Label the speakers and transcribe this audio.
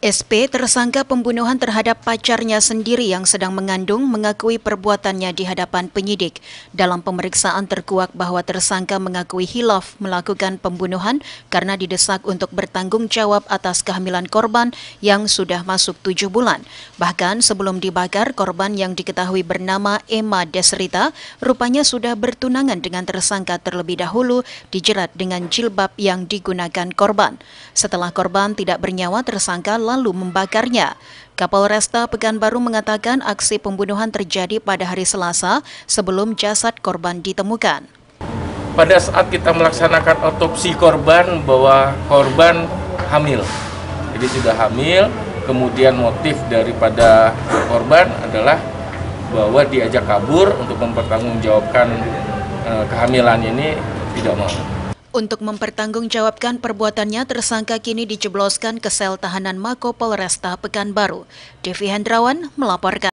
Speaker 1: SP, tersangka pembunuhan terhadap pacarnya sendiri yang sedang mengandung, mengakui perbuatannya di hadapan penyidik. Dalam pemeriksaan terkuak bahwa tersangka mengakui hilaf melakukan pembunuhan karena didesak untuk bertanggung jawab atas kehamilan korban yang sudah masuk tujuh bulan. Bahkan sebelum dibakar, korban yang diketahui bernama Emma Desrita rupanya sudah bertunangan dengan tersangka terlebih dahulu, dijerat dengan jilbab yang digunakan korban. Setelah korban tidak bernyawa, tersangka lalu membakarnya. Kapolresta Pekanbaru mengatakan aksi pembunuhan terjadi pada hari Selasa sebelum jasad korban ditemukan.
Speaker 2: Pada saat kita melaksanakan otopsi korban bahwa korban hamil. Jadi sudah hamil, kemudian motif daripada korban adalah bahwa diajak kabur untuk mempertanggungjawabkan eh, kehamilan ini tidak mau.
Speaker 1: Untuk mempertanggungjawabkan perbuatannya, tersangka kini dijebloskan ke sel tahanan Mako Polresta Pekanbaru. Devi Hendrawan melaporkan.